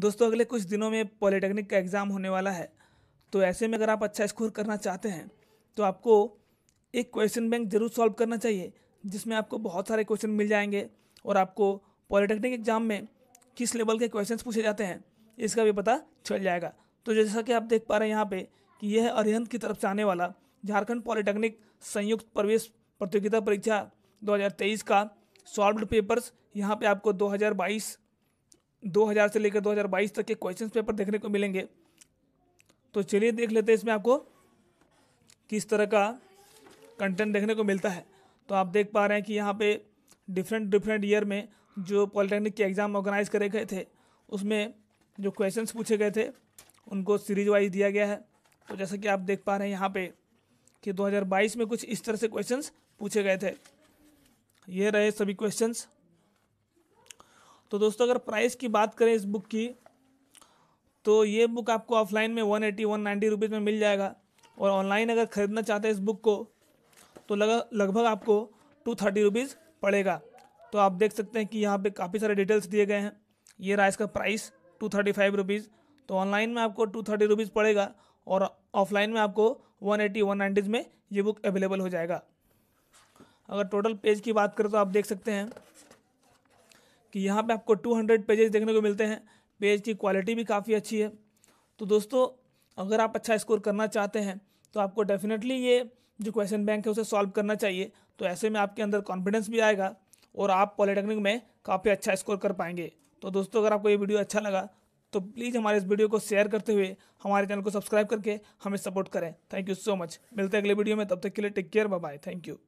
दोस्तों अगले कुछ दिनों में पॉलिटेक्निक का एग्ज़ाम होने वाला है तो ऐसे में अगर आप अच्छा स्कोर करना चाहते हैं तो आपको एक क्वेश्चन बैंक ज़रूर सॉल्व करना चाहिए जिसमें आपको बहुत सारे क्वेश्चन मिल जाएंगे और आपको पॉलिटेक्निक एग्ज़ाम में किस लेवल के क्वेश्चन पूछे जाते हैं इसका भी पता चल जाएगा तो जैसा कि आप देख पा रहे हैं यहाँ पे कि यह है अरिहंत की तरफ से आने वाला झारखंड पॉलिटेक्निक संयुक्त प्रवेश प्रतियोगिता परीक्षा 2023 का सॉल्व पेपर्स यहाँ पे आपको 2022 2000 से लेकर 2022 तक के क्वेश्चन पेपर देखने को मिलेंगे तो चलिए देख लेते हैं इसमें आपको किस तरह का कंटेंट देखने को मिलता है तो आप देख पा रहे हैं कि यहाँ पे डिफरेंट डिफरेंट ईयर में जो पॉलिटेक्निक के एग्ज़ाम ऑर्गेनाइज करे गए थे उसमें जो क्वेश्चन पूछे गए थे उनको सीरीज वाइज दिया गया है तो जैसा कि आप देख पा रहे हैं यहाँ पे कि 2022 में कुछ इस तरह से क्वेश्चंस पूछे गए थे ये रहे सभी क्वेश्चंस तो दोस्तों अगर प्राइस की बात करें इस बुक की तो ये बुक आपको ऑफलाइन में one eighty one ninety rupees में मिल जाएगा और ऑनलाइन अगर ख़रीदना चाहते हैं इस बुक को तो लगा लगभग आपको टू थर्टी रुपीज़ पड़ेगा तो आप देख सकते हैं कि यहाँ पे काफ़ी सारे डिटेल्स दिए गए हैं ये रहा इसका price two thirty five rupees तो ऑनलाइन में आपको टू थर्टी रुपीज़ पड़ेगा और ऑफलाइन में आपको वन एटी वन नाइन्टीज़ में ये बुक अवेलेबल हो जाएगा अगर टोटल पेज की बात करें तो आप देख सकते हैं कि यहाँ पे आपको 200 पेजेस देखने को मिलते हैं पेज की क्वालिटी भी काफ़ी अच्छी है तो दोस्तों अगर आप अच्छा स्कोर करना चाहते हैं तो आपको डेफिनेटली ये जो क्वेश्चन बैंक है उसे सॉल्व करना चाहिए तो ऐसे में आपके अंदर कॉन्फिडेंस भी आएगा और आप पॉलिटेक्निक में काफ़ी अच्छा स्कोर कर पाएंगे तो दोस्तों अगर आपको ये वीडियो अच्छा लगा तो प्लीज़ हमारे इस वीडियो को शेयर करते हुए हमारे चैनल को सब्सक्राइब करके हमें सपोर्ट करें थैंक यू सो मच मिलते हैं अगले वीडियो में तब तक के लिए take care bye thank you